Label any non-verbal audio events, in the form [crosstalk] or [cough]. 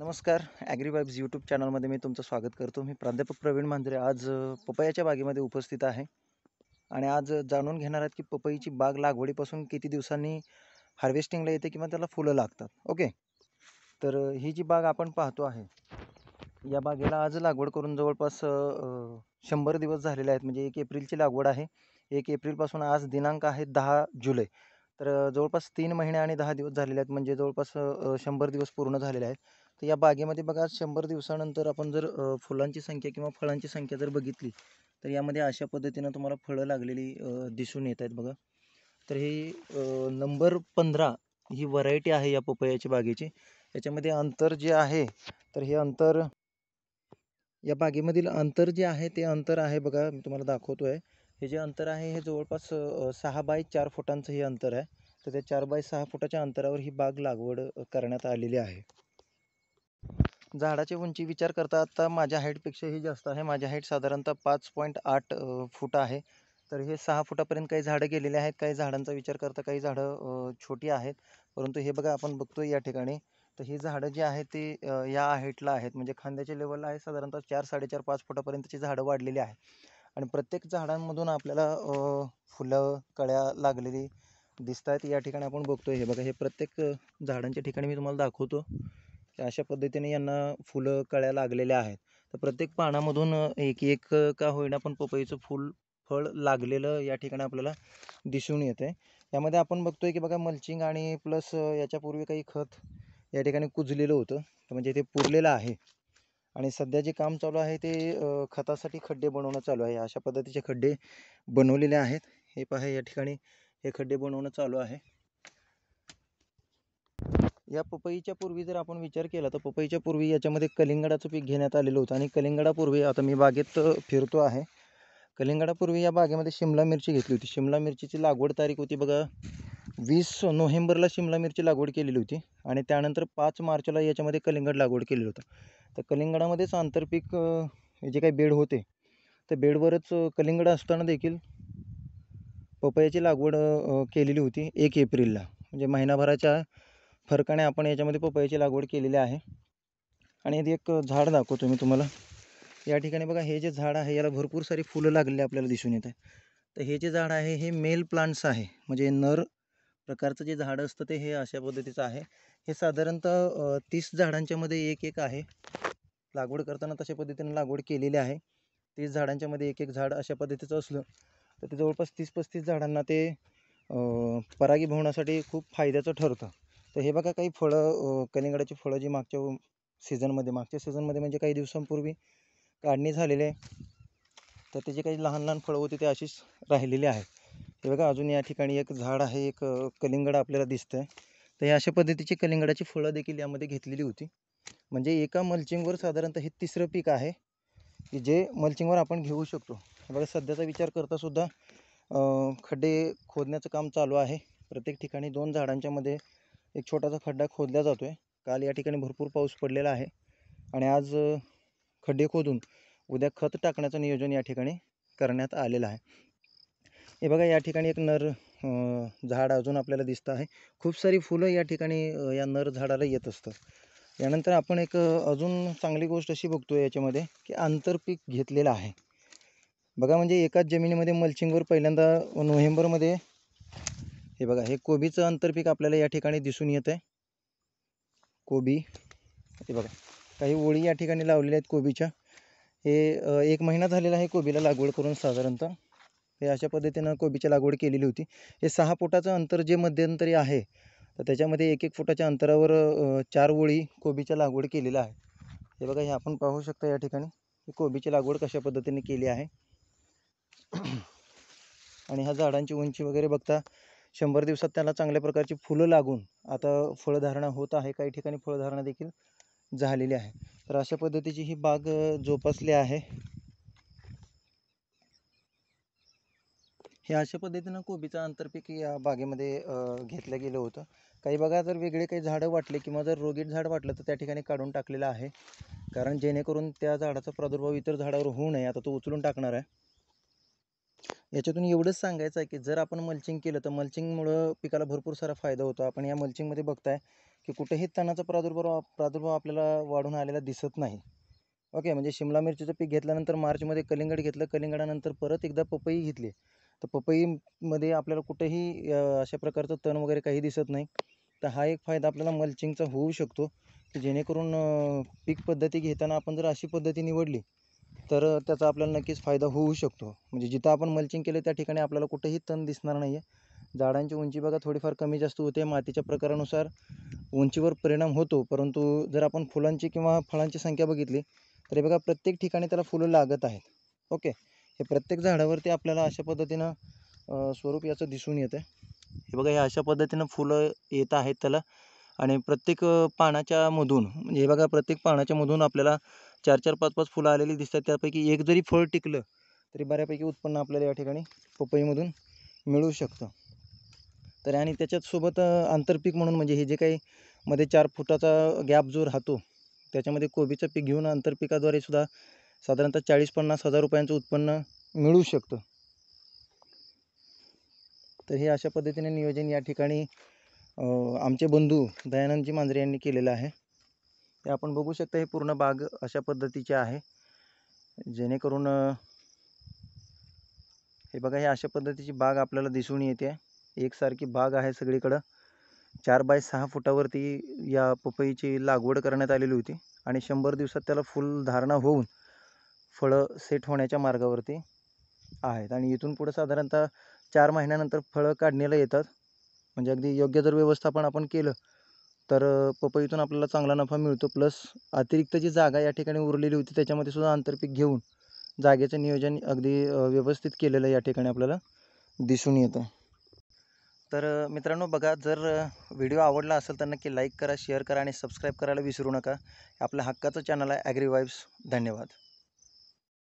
नमस्कार ॲग्रीबाईब्स यूट्यूब चॅनलमध्ये मी तुमचं स्वागत करतो मी प्राध्यापक प्रवीण मांजरे आज पपयाच्या बागेमध्ये उपस्थित आहे आणि आज जाणून घेणार आहेत की पपईची बाग लागवडीपासून किती दिवसांनी हार्वेस्टिंगला येते किंवा त्याला फुलं लागतात ओके तर ही जी बाग आपण पाहतो आहे या बागेला आज लागवड करून जवळपास शंभर दिवस झालेले आहेत म्हणजे एक एप्रिलची लागवड आहे एक एप्रिलपासून आज दिनांक आहे दहा जुलै तर जवळपास तीन महिने आणि दहा दिवस झालेले आहेत म्हणजे जवळपास शंभर दिवस पूर्ण झालेले आहेत तर या बागेमध्ये बघा शंभर दिवसानंतर आपण जर फुलांची संख्या किंवा फळांची संख्या जर बघितली तर यामध्ये अशा पद्धतीनं तुम्हाला फळं लागलेली दिसून येत आहेत बघा तर ही नंबर पंधरा ही व्हरायटी आहे या पपयाची बागेची याच्यामध्ये अंतर जे आहे तर हे अंतर या बागेमधील अंतर जे आहे ते अंतर आहे बघा मी तुम्हाला दाखवतो आहे हे जे अंतर आहे हे जवळपास सहा बाय चार फुटांचं हे अंतर आहे तर त्या चार बाय सहा फुटाच्या अंतरावर ही बाग लागवड करण्यात आलेली आहे झाडाची उंची विचार करता आता माझ्या हाईटपेक्षा ही जास्त आहे माझ्या हाईट साधारणतः पाच पॉईंट आठ फूट आहे तर हे सहा फुटापर्यंत काही झाडं गेलेले आहेत काही झाडांचा विचार करता काही झाडं छोटी आहेत परंतु हे बघा आपण बघतो या ठिकाणी तर ही झाडं जी आहेत ती या हाईटला आहेत म्हणजे खांद्याच्या लेवलला आहे साधारणतः चार साडेचार पाच फुटापर्यंतची झाडं वाढलेली आहे आणि प्रत्येक झाडांमधून आपल्याला फुलं कळ्या लागलेली दिसत आहेत या ठिकाणी आपण बघतोय हे बघा हे प्रत्येक झाडांच्या ठिकाणी मी तुम्हाला दाखवतो की अशा पद्धतीने यांना फुलं कळ्या लागलेल्या आहेत तर प्रत्येक पानामधून एक एक का होईना पण पपईचं फुल फळ लागलेलं या ठिकाणी आपल्याला दिसून येते यामध्ये आपण बघतोय की बघा मल्चिंग आणि प्लस याच्यापूर्वी काही खत या ठिकाणी कुजलेलं होतं म्हणजे ते पुरलेलं आहे आणि सध्या जे काम चालू आहे ते खतासाठी खड्डे बनवणं चालू आहे अशा पद्धतीचे खड्डे बनवलेले आहेत हे पहा या ठिकाणी हे खड्डे बनवणं चालू आहे या पपईच्या पूर्वी जर आपण विचार केला तर पपईच्या पूर्वी याच्यामध्ये कलिंगडाचं पीक घेण्यात आलेलं होतं आणि कलिंगडापूर्वी आता मी बागेत फिरतो आहे कलिंगडापूर्वी या बागेमध्ये शिमला मिरची घेतली होती शिमला मिरचीची लागवड तारीख होती बघा वीस नोव्हेंबरला शिमला मिरची लागवड केलेली होती आणि त्यानंतर पाच मार्चला याच्यामध्ये कलिंगड लागवड केलेलं होतं तर कलिंगडामध्येच आंतरपीक जे काही बेड होते तर बेडवरच कलिंगड असताना देखील पपयाची लागवड केलेली होती एक एप्रिलला म्हणजे महिनाभराच्या फरकाने आपण याच्यामध्ये पपयाची लागवड केलेली आहे आणि एक झाड दाखवतो मी तुम्हाला या ठिकाणी बघा हे जे झाड आहे याला भरपूर सारी फुलं लागलेली आपल्याला दिसून येत आहे तर हे जे झाड आहे हे मेल प्लांट्स आहे म्हणजे नर प्रकारचं जे झाड असतं ते हे अशा पद्धतीचं आहे हे साधारणतः तीस झाडांच्यामध्ये एक एक आहे लागवड करताना तशा पद्धतीने लागवड केलेली आहे तीस झाडांच्यामध्ये एक एक झाड अशा पद्धतीचं असलं तर ते जवळपास तीस पस्तीस झाडांना ते परागीभवनासाठी खूप फायद्याचं ठरतं तर हे बघा काही फळं कलिंगडाची फळं जी मागच्या सीझनमध्ये मागच्या सीझनमध्ये म्हणजे काही दिवसांपूर्वी काढणी झालेली आहे तर त्याचे काही लहान लहान फळं होती ते अशीच राहिलेली आहे हे बघा अजून या ठिकाणी एक झाड आहे एक कलिंगड आपल्याला दिसतं आहे तर या अशा पद्धतीची कलिंगडाची फळं देखील यामध्ये घेतलेली होती म्हणजे एका मल्चिंगवर साधारणतः हे तिसरं पीक आहे की जे मल्चिंगवर आपण घेऊ शकतो बघा सध्याचा विचार करतासुद्धा खड्डे खोदण्याचं काम चालू आहे प्रत्येक ठिकाणी दोन झाडांच्यामध्ये एक छोटासा खड्डा खोदला जातो आहे काल या ठिकाणी भरपूर पाऊस पडलेला आहे आणि आज खड्डे खोदून उद्या खत टाकण्याचं नियोजन या ठिकाणी करण्यात आलेलं आहे हे बघा या ठिकाणी एक नर झाड अजून आपल्याला दिसतं आहे खूप सारी फुलं या ठिकाणी या नर झाडाला येत असतं यानंतर आपण एक अजून चांगली गोष्ट अशी बघतो याच्यामध्ये की आंतरपीक घेतलेलं आहे बघा म्हणजे एकाच जमिनीमध्ये मल्चिंगवर पहिल्यांदा नोव्हेंबरमध्ये हे बघा हे कोबीचं आंतरपीक आपल्याला या ठिकाणी दिसून येत आहे कोबी हे बघा काही ओळी या ठिकाणी लावलेल्या आहेत कोबीच्या हे एक महिना झालेला आहे कोबीला लागवड करून साधारणतः हे अशा पद्धतीनं कोबीची लागवड केलेली होती हे सहा फुटाचं अंतर जे मध्यंतरी आहे तर त्याच्यामध्ये एक एक फुटाच्या अंतरावर चार ओळी कोबीच्या लागवड केलेल्या आहे हे बघा हे आपण पाहू शकता या ठिकाणी कोबीची लागवड कशा पद्धतीने केली आहे [clears throat] आणि ह्या झाडांची उंची वगैरे बघता शंभर दिवसात त्याला चांगल्या प्रकारची फुलं लागून आता फळधारणा होत आहे काही ठिकाणी फळधारणा देखील झालेली आहे तर अशा पद्धतीची ही बाग जोपासली आहे हे अशा पद्धतीनं कोबीचं आंतरपीक या बागेमध्ये घेतलं गेलं होतं काही बघा जर वेगळे काही झाडं वाटले किंवा जर रोगीट झाड वाटलं तर त्या ठिकाणी काढून टाकलेलं आहे कारण जेणेकरून त्या झाडाचा प्रादुर्भाव इतर झाडावर होऊ नये आता तो उचलून टाकणार आहे याच्यातून एवढंच सांगायचं आहे की जर आपण मल्चिंग केलं तर मल्चिंगमुळं पिकाला भरपूर सारा फायदा होतो आपण या मल्चिंगमध्ये बघताय की कुठेही तणाचा प्रादुर्भाव प्रादुर्भाव आपल्याला वाढून आलेला दिसत नाही ओके म्हणजे शिमला मिरचीचं पीक घेतल्यानंतर मार्चमध्ये कलिंगड घेतलं कलिंगडानंतर परत एकदा पपई घेतली तर पपईमध्ये आपल्याला कुठेही अशा प्रकारचं तण वगैरे काही दिसत नाही तर हा एक फायदा आपल्याला मल्चिंगचा होऊ शकतो की जेणेकरून पीक पद्धती घेताना आपण जर अशी पद्धती निवडली तर त्याचा आपल्याला नक्कीच फायदा होऊ शकतो म्हणजे जिथं आपण मल्चिंग केलं त्या ठिकाणी आपल्याला कुठेही तण दिसणार नाही आहे झाडांची उंची बघा थोडीफार कमी जास्त होते मातीच्या प्रकारानुसार उंचीवर परिणाम होतो परंतु जर आपण फुलांची किंवा फळांची संख्या बघितली तर बघा प्रत्येक ठिकाणी त्याला फुलं लागत आहेत ओके हे प्रत्येक झाडावरती आपल्याला अशा पद्धतीनं स्वरूप याचं दिसून येतं हे बघा हे अशा पद्धतीनं फुलं येत आहेत त्याला आणि प्रत्येक पानाच्यामधून म्हणजे हे बघा प्रत्येक पानाच्यामधून आपल्याला चार चार पाच पाच फुलं आलेली दिसतात त्यापैकी एक जरी फळ टिकलं तरी बऱ्यापैकी उत्पन्न आपल्याला या ठिकाणी पपईमधून मिळू शकतं तर आणि त्याच्यातसोबत आंतरपीक म्हणून म्हणजे हे जे काही मध्ये चार फुटाचा गॅप जो राहतो त्याच्यामध्ये कोबीचं पीक घेऊन आंतरपिकाद्वारे सुद्धा साधारणतः चाळीस पन्नास हजार रुपयांचं उत्पन्न मिळू शकतं तर हे अशा पद्धतीने नियोजन या ठिकाणी आमचे बंधू दयानंदजी मांजरे यांनी केलेलं आहे ते आपण बघू शकता हे पूर्ण बाग अशा पद्धतीची आहे जेणेकरून हे बघा हे अशा पद्धतीची बाग आपल्याला दिसून येते एकसारखी बाग आहे सगळीकडं चार बाय सहा फुटावरती या पपईची लागवड करण्यात आलेली होती आणि शंभर दिवसात त्याला फुल धारणा होऊन फळं सेट होण्याच्या मार्गावरती आहेत आणि इथून पुढं साधारणतः चार महिन्यानंतर फळं काढणीला येतात म्हणजे अगदी योग्य जर व्यवस्थापन आपण केलं तर पपईतून आपल्याला चांगला नफा मिळतो प्लस अतिरिक्त जी जागा या ठिकाणी उरलेली होती त्याच्यामध्ये सुद्धा आंतरपीक घेऊन जागेचं नियोजन अगदी व्यवस्थित केलेलं या ठिकाणी आपल्याला दिसून येतं तर मित्रांनो बघा जर व्हिडिओ आवडला असेल तर नक्की लाईक करा शेअर करा आणि सबस्क्राईब करायला विसरू नका आपल्या हक्काचं चॅनल आहे ॲग्रीवाईब्स धन्यवाद